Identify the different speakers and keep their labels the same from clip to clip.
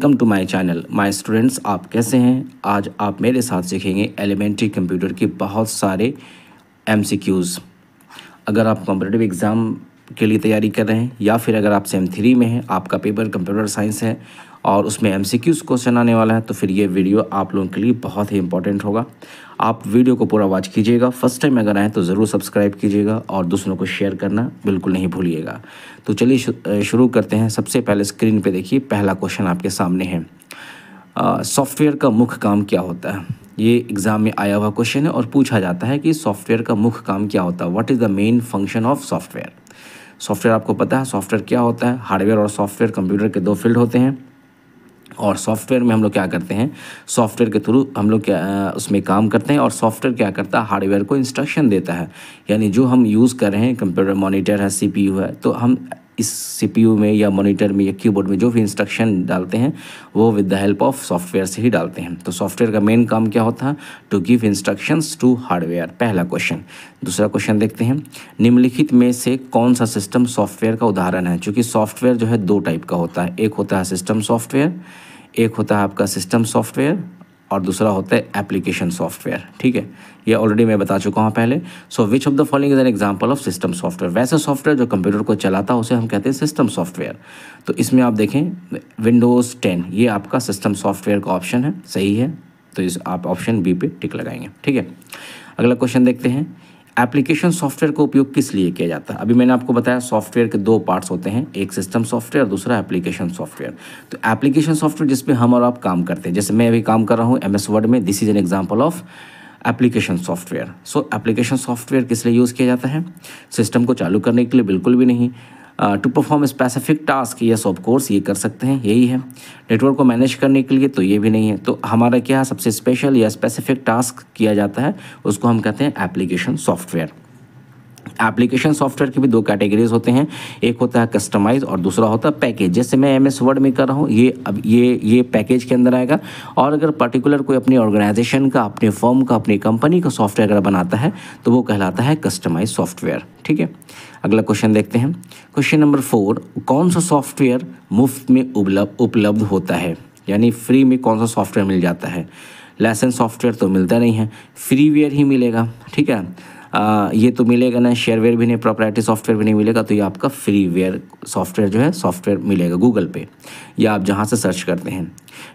Speaker 1: welcome to my channel my students आप कैसे हैं आज आप मेरे साथ सीखेंगे एलिमेंट्री कंप्यूटर के बहुत सारे एमसीक्यूज़ अगर आप कॉम्पिटेटिव एग्ज़ाम के लिए तैयारी कर रहे हैं या फिर अगर आप सेम थ्री में हैं आपका पेपर कंप्यूटर साइंस है और उसमें एम सी क्वेश्चन आने वाला है तो फिर ये वीडियो आप लोगों के लिए बहुत ही इंपॉर्टेंट होगा आप वीडियो को पूरा वॉच कीजिएगा फर्स्ट टाइम अगर आए तो ज़रूर सब्सक्राइब कीजिएगा और दूसरों को शेयर करना बिल्कुल नहीं भूलिएगा तो चलिए शुरू करते हैं सबसे पहले स्क्रीन पर देखिए पहला क्वेश्चन आपके सामने है सॉफ्टवेयर का मुख्य काम क्या होता है ये एग्ज़ाम में आया हुआ क्वेश्चन है और पूछा जाता है कि सॉफ्टवेयर का मुख्य काम क्या होता है what is the main function of software software आपको पता है सॉफ्टवेयर क्या होता है हार्डवेयर और सॉफ्टवेयर कंप्यूटर के दो फील्ड होते हैं और सॉफ्टवेयर में हम लोग क्या करते हैं सॉफ्टवेयर के थ्रू हम लोग क्या उसमें काम करते हैं और सॉफ्टवेयर क्या करता है हार्डवेयर को इंस्ट्रक्शन देता है यानी जो हम यूज़ कर रहे हैं कंप्यूटर मॉनिटर है सीपीयू है तो हम इस सी में या मोनीटर में या कीबोर्ड में जो भी इंस्ट्रक्शन डालते हैं वो with the help of software से ही डालते हैं तो सॉफ्टवेयर का मेन काम क्या होता है to give instructions to hardware पहला क्वेश्चन दूसरा क्वेश्चन देखते हैं निम्नलिखित में से कौन सा सिस्टम सॉफ्टवेयर का उदाहरण है चूँकि सॉफ्टवेयर जो है दो टाइप का होता है एक होता है सिस्टम सॉफ्टवेयर एक होता है आपका सिस्टम सॉफ्टवेयर और दूसरा होता है एप्लीकेशन सॉफ्टवेयर ठीक है ये ऑलरेडी मैं बता चुका हूँ पहले so which of the following is an example of system software वैसे सॉफ्टवेयर जो कंप्यूटर को चलाता है उसे हम कहते हैं सिस्टम सॉफ्टवेयर तो इसमें आप देखें विंडोज़ टेन ये आपका सिस्टम सॉफ्टवेयर का ऑप्शन है सही है तो इस आप ऑप्शन बी पे टिक लगाएंगे ठीक है अगला क्वेश्चन देखते हैं एप्लीकेशन सॉफ्टवेयर का उपयोग किस लिए किया जाता है अभी मैंने आपको बताया सॉफ्टवेयर के दो पार्ट्स होते हैं एक सिस्टम सॉफ्टवेयर और दूसरा एप्लीकेशन सॉफ्टवेयर तो एप्लीकेशन सॉफ्टवेयर जिसमें हम और आप काम करते हैं जैसे मैं अभी काम कर रहा हूँ एम वर्ड में this is an example of application software so application software किस लिए यूज़ किया जाता है सिस्टम को चालू करने के लिए बिल्कुल भी नहीं to perform specific task yes of course ये कर सकते हैं यही है नेटवर्क को मैनेज करने के लिए तो ये भी नहीं है तो हमारा क्या सबसे स्पेशल या स्पेसिफिक टास्क किया जाता है उसको हम कहते हैं एप्लीकेशन सॉफ्टवेयर एप्लीकेशन सॉफ्टवेयर के भी दो कैटेगरीज होते हैं एक होता है कस्टमाइज और दूसरा होता है पैकेज जैसे मैं एम एस वर्ड में कर रहा हूँ ये अब ये ये पैकेज के अंदर आएगा और अगर पर्टिकुलर कोई अपने ऑर्गेनाइजेशन का अपने फॉर्म का अपनी कंपनी का सॉफ्टवेयर अगर बनाता है तो वो कहलाता है कस्टमाइज सॉफ्टवेयर ठीक है अगला क्वेश्चन देखते हैं क्वेश्चन नंबर फोर कौन सा सॉफ्टवेयर मुफ्त में उपलब्ध होता है यानी फ्री में कौन सा सॉफ्टवेयर मिल जाता है लाइसेंस सॉफ्टवेयर तो मिलता नहीं है फ्रीवेयर ही मिलेगा ठीक है आ, ये तो मिलेगा ना शेयरवेयर भी नहीं प्रॉपर्टी सॉफ्टवेयर भी नहीं मिलेगा तो ये आपका फ्रीवेयर सॉफ्टवेयर जो है सॉफ्टवेयर मिलेगा गूगल पे या आप जहाँ से सर्च करते हैं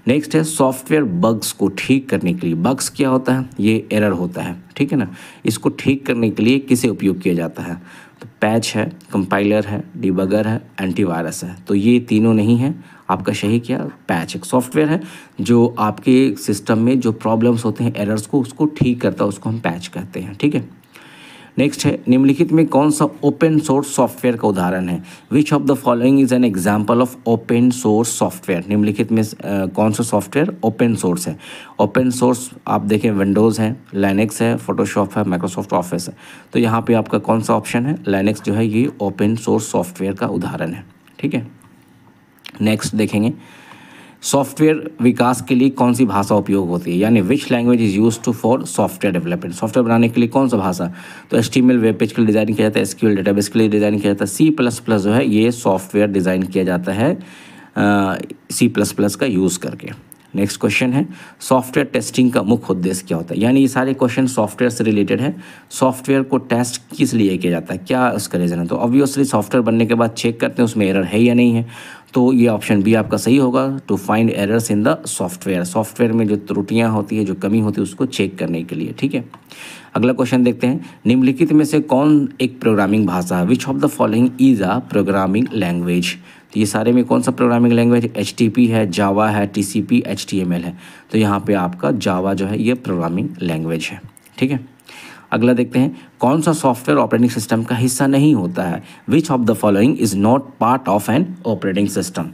Speaker 1: नेक्स्ट है सॉफ्टवेयर बग्स को ठीक करने के लिए बग्स क्या होता है ये एरर होता है ठीक है ना इसको ठीक करने के लिए किसे उपयोग किया जाता है तो पैच है कंपाइलर है डिबगर है एंटीवायरस है तो ये तीनों नहीं है आपका सही क्या पैच एक सॉफ्टवेयर है जो आपके सिस्टम में जो प्रॉब्लम्स होते हैं एरर्स को उसको ठीक करता है उसको हम पैच कहते हैं ठीक है नेक्स्ट है निम्नलिखित में कौन सा ओपन सोर्स सॉफ्टवेयर का उदाहरण है which of the following is an example of open source software निम्नलिखित में कौन सा सॉफ्टवेयर ओपन सोर्स है ओपन सोर्स आप देखें विंडोज़ है लाइनेक्स है फोटोशॉप है माइक्रोसॉफ्ट ऑफिस है तो यहाँ पर आपका कौन सा ऑप्शन है लाइनेक्स जो है ये ओपन सोर्स सॉफ्टवेयर का उदाहरण है ठीक है नेक्स्ट देखेंगे सॉफ्टवेयर विकास के लिए कौन सी भाषा उपयोग होती है यानी which language is use to for software development software बनाने के लिए कौन सा भाषा तो एस टी वेब पेज के लिए डिज़ाइन किया जाता है एसक्यूएल डेटाबेस के लिए डिज़ाइन किया जाता है सी प्लस प्लस जो है ये सॉफ्टवेयर डिज़ाइन किया जाता है सी प्लस प्लस का यूज़ करके नेक्स्ट क्वेश्चन है सॉफ्टवेयर टेस्टिंग का मुख्य उद्देश्य क्या होता है यानी ये सारे क्वेश्चन सॉफ्टवेयर से रिलेटेड है सॉफ्टवेयर को टेस्ट किस लिए किया जाता है क्या उसका रीज़न है तो ऑब्वियसली सॉफ्टवेयर बनने के बाद चेक करते हैं उसमें एरर है या नहीं है तो ये ऑप्शन बी आपका सही होगा to find errors in the software software में जो त्रुटियाँ होती है जो कमी होती है उसको चेक करने के लिए ठीक है अगला क्वेश्चन देखते हैं निम्नलिखित में से कौन एक प्रोग्रामिंग भाषा है which of the following is a programming language तो ये सारे में कौन सा प्रोग्रामिंग लैंग्वेज एच है जावा है टी सी है तो यहाँ पर आपका जावा जो है ये प्रोग्रामिंग लैंग्वेज है ठीक है अगला देखते हैं कौन सा सॉफ्टवेयर ऑपरेटिंग सिस्टम का हिस्सा नहीं होता है which of the following is not part of an operating system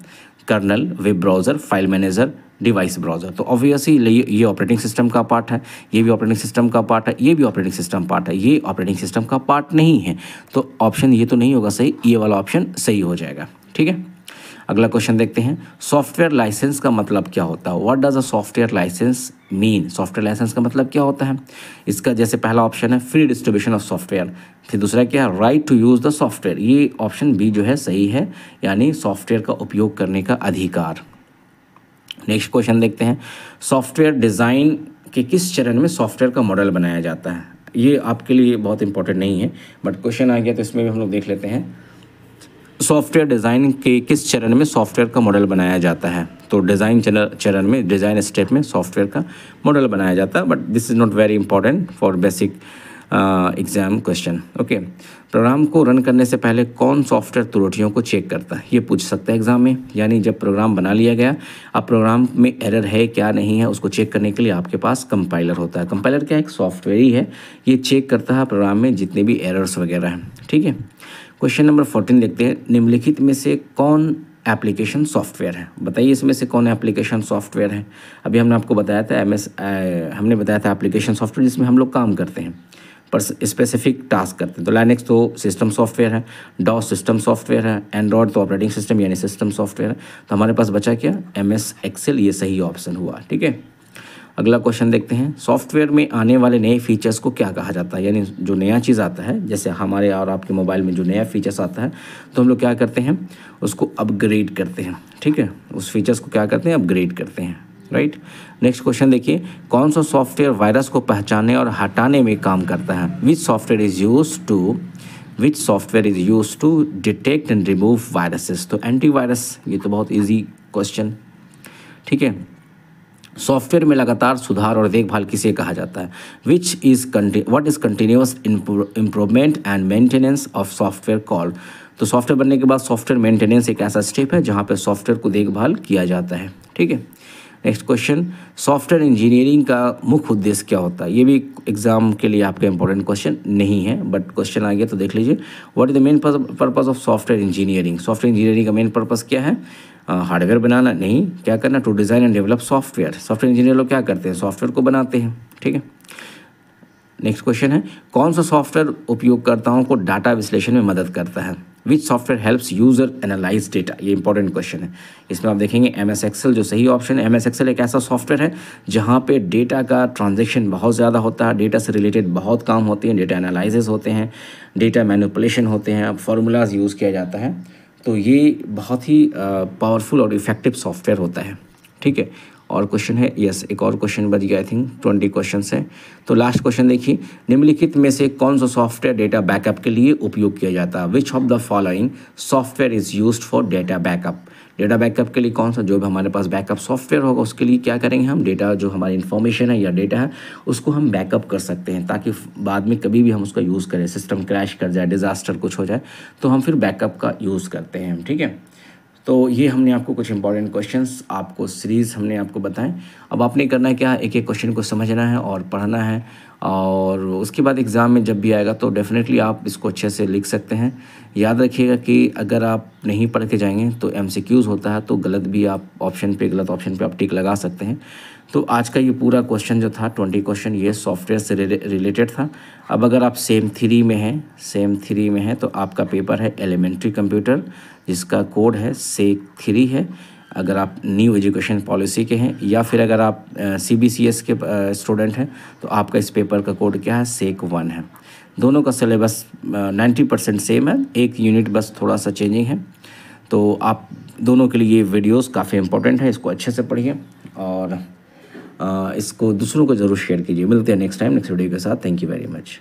Speaker 1: kernel web browser file manager device browser तो ऑब्वियसली ये ऑपरेटिंग सिस्टम का पार्ट है ये भी ऑपरेटिंग सिस्टम का पार्ट है ये भी ऑपरेटिंग सिस्टम पार्ट है ये ऑपरेटिंग सिस्टम का पार्ट नहीं है तो ऑप्शन ये तो नहीं होगा सही ये वाला ऑप्शन सही हो जाएगा ठीक है अगला क्वेश्चन देखते हैं सॉफ्टवेयर लाइसेंस का मतलब क्या होता है what does a software license mean software license का मतलब क्या होता है इसका जैसे पहला ऑप्शन है फ्री डिस्ट्रीब्यूशन ऑफ सॉफ्टवेयर फिर दूसरा क्या है right to use the software ये ऑप्शन बी जो है सही है यानी सॉफ्टवेयर का उपयोग करने का अधिकार नेक्स्ट क्वेश्चन देखते हैं सॉफ्टवेयर डिज़ाइन के किस चरण में सॉफ्टवेयर का मॉडल बनाया जाता है ये आपके लिए बहुत इंपॉर्टेंट नहीं है बट क्वेश्चन आ गया तो इसमें भी हम लोग देख लेते हैं सॉफ्टवेयर डिज़ाइन के किस चरण में सॉफ्टवेयर का मॉडल बनाया जाता है तो डिज़ाइन चरण में डिज़ाइन स्टेप में सॉफ्टवेयर का मॉडल बनाया जाता है but this is not very important for basic exam question okay program को रन करने से पहले कौन सॉफ्टवेयर त्रुटियों को चेक करता है ये पूछ सकता है एग्ज़ाम में यानी जब प्रोग्राम बना लिया गया अब प्रोग्राम में एरर है क्या नहीं है उसको चेक करने के लिए आपके पास कंपाइलर होता है कंपाइलर क्या एक सॉफ्टवेयर ही है ये चेक करता है प्रोग्राम में जितने भी एरर्स वगैरह हैं ठीक है क्वेश्चन नंबर फोर्टीन देखते हैं निम्नलिखित में से कौन एप्लीकेशन सॉफ्टवेयर है बताइए इसमें से कौन एप्लीकेशन सॉफ्टवेयर है अभी हमने आपको बताया था एम हमने बताया था एप्लीकेशन सॉफ्टवेयर जिसमें हम लोग काम करते हैं पर स्पेसिफिक टास्क करते हैं तो लाइनेक्स तो सिस्टम सॉफ्टवेयर है डॉस सिस्टम सॉफ्टवेयर है एंड्रॉयड तो ऑपरेटिंग सिस्टम यानी सिस्टम सॉफ्टवेयर है तो हमारे पास बचा क्या एम एस एक्सेल ये सही ऑप्शन हुआ ठीक है अगला क्वेश्चन देखते हैं सॉफ्टवेयर में आने वाले नए फीचर्स को क्या कहा जाता है यानी जो नया चीज़ आता है जैसे हमारे और आपके मोबाइल में जो नया फीचर्स आता है तो हम लोग क्या करते हैं उसको अपग्रेड करते हैं ठीक है उस फीचर्स को क्या करते हैं अपग्रेड करते हैं राइट नेक्स्ट क्वेश्चन देखिए कौन सा सॉफ्टवेयर वायरस को पहचाने और हटाने में काम करता है which software is use to which software is use to detect and remove viruses तो एंटीवायरस ये तो बहुत ईजी क्वेश्चन ठीक है सॉफ्टवेयर में लगातार सुधार और देखभाल किसे कहा जाता है which is what is continuous improvement and maintenance of software call तो सॉफ्टवेयर बनने के बाद सॉफ्टवेयर मेंटेनेंस एक ऐसा स्टेप है जहाँ पर सॉफ्टवेयर को देखभाल किया जाता है ठीक है नेक्स्ट क्वेश्चन सॉफ्टवेयर इंजीनियरिंग का मुख्य उद्देश्य क्या होता है ये भी एग्जाम के लिए आपका इंपॉर्टेंट क्वेश्चन नहीं है बट क्वेश्चन आ गया तो देख लीजिए what is the main purpose of software engineering software engineering का मेन पर्पस क्या है हार्डवेयर बनाना नहीं क्या करना to design and develop software software engineer लोग क्या करते हैं सॉफ्टवेयर को बनाते हैं ठीक है नेक्स्ट क्वेश्चन है कौन सा सॉफ्टवेयर उपयोगकर्ताओं को डाटा विश्लेषण में मदद करता है which software helps user analyse data ये इंपॉर्टेंट क्वेश्चन है इसमें आप देखेंगे एम एस एक्सेल जो सही ऑप्शन है एम एस एक्सेल एक ऐसा सॉफ्टवेयर है जहाँ पे डेटा का ट्रांजेक्शन बहुत ज़्यादा होता है डेटा से रिलेटेड बहुत काम होते हैं डेटा एनालिसिस होते हैं डेटा मैनुपलेशन होते हैं फार्मूलाज यूज़ किया जाता है तो ये बहुत ही पावरफुल और इफ़ेक्टिव सॉफ्टवेयर होता है ठीक है और क्वेश्चन है यस एक और क्वेश्चन बच गया आई थिंक ट्वेंटी क्वेश्चन हैं तो लास्ट क्वेश्चन देखिए निम्नलिखित में से कौन सा सॉफ्टवेयर डेटा बैकअप के लिए उपयोग किया जाता है which of the following software is use for data backup data backup के लिए कौन सा जो भी हमारे पास बैकअप सॉफ्टवेयर होगा उसके लिए क्या करेंगे हम डेटा जो हमारी इन्फॉर्मेशन है या डेटा है उसको हम बैकअप कर सकते हैं ताकि बाद में कभी भी हम उसका यूज़ करें सिस्टम क्रैश कर जाए डिज़ास्टर कुछ हो जाए तो हम फिर बैकअप का यूज़ करते हैं ठीक है तो ये हमने आपको कुछ इंपॉर्टेंट क्वेश्चन आपको सीरीज़ हमने आपको बताएं अब आपने करना है क्या एक एक क्वेश्चन को समझना है और पढ़ना है और उसके बाद एग्ज़ाम में जब भी आएगा तो डेफ़िनेटली आप इसको अच्छे से लिख सकते हैं याद रखिएगा कि अगर आप नहीं पढ़ के जाएंगे तो एम होता है तो गलत भी आप ऑप्शन पे गलत ऑप्शन पे आप टिक लगा सकते हैं तो आज का ये पूरा क्वेश्चन जो था ट्वेंटी क्वेश्चन ये सॉफ्टवेयर से रिलेटेड था अब अगर आप सेम थ्री में हैं सेम थ्री में हैं तो आपका पेपर है एलिमेंट्री कंप्यूटर जिसका कोड है सेक थ्री है अगर आप न्यू एजुकेशन पॉलिसी के हैं या फिर अगर आप सी बी सी एस के स्टूडेंट हैं तो आपका इस पेपर का कोड क्या है सेक वन है दोनों का सिलेबस नाइन्टी परसेंट सेम है एक यूनिट बस थोड़ा सा चेंजिंग है तो आप दोनों के लिए वीडियोस काफ़ी इंपॉर्टेंट है इसको अच्छे से पढ़िए और आ, इसको दूसरों को ज़रूर शेयर कीजिए मिलते हैं नेक्स्ट टाइम नेक्स्ट वीडियो के साथ थैंक यू वेरी मच